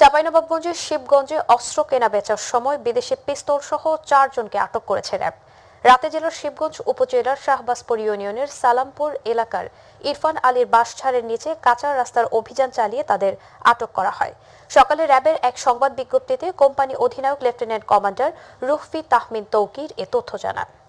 চাপাইনবাবগঞ্জের শিবগঞ্জে অস্ত্র কেনা বেচার সময় বিদেশে পিস্তল সহ চারজনকে আটক করেছে র্যাব রাতে জেলার শিবগঞ্জ উপজেলার শাহবাজপুর ইউনিয়নের সালামপুর এলাকার ইরফান আলীর বাসছাড়ের নিচে কাঁচা রাস্তার অভিযান চালিয়ে তাদের আটক করা হয় সকালে র্যাবের এক সংবাদ বিজ্ঞপ্তিতে কোম্পানি অধিনায়ক লেফটেন্যান্ট কমান্ডার রুফি তাহমিন তৌকির এ তথ্য জানান